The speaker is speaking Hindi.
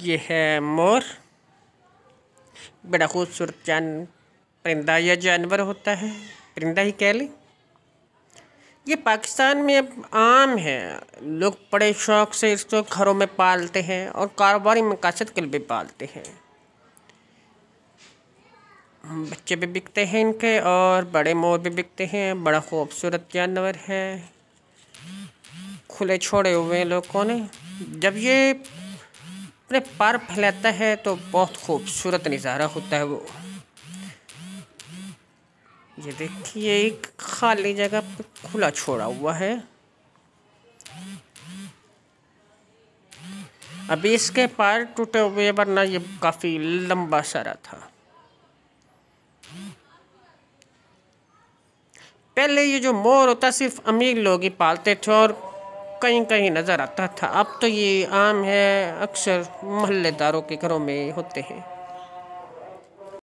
ये है मोर बड़ा खूबसूरत जान परिंदा या जानवर होता है परिंदा ही कह लें ये पाकिस्तान में अब आम है लोग बड़े शौक़ से इसको घरों में पालते हैं और कारोबारी मकासद के लिए पालते हैं बच्चे भी बिकते हैं इनके और बड़े मोर भी बिकते हैं बड़ा खूबसूरत जानवर है खुले छोड़े हुए हैं लोगों ने जब ये अपने पर फैलाता है तो बहुत खूबसूरत नज़ारा होता है वो ये देखिए एक खाली जगह पे खुला छोड़ा हुआ है अभी इसके पार टूटे हुए वरना ये काफ़ी लंबा सारा था पहले ये जो मोर होता सिर्फ अमीर लोग ही पालते थे और कहीं कहीं नज़र आता था अब तो ये आम है अक्सर मोहल्लेदारों के घरों में होते हैं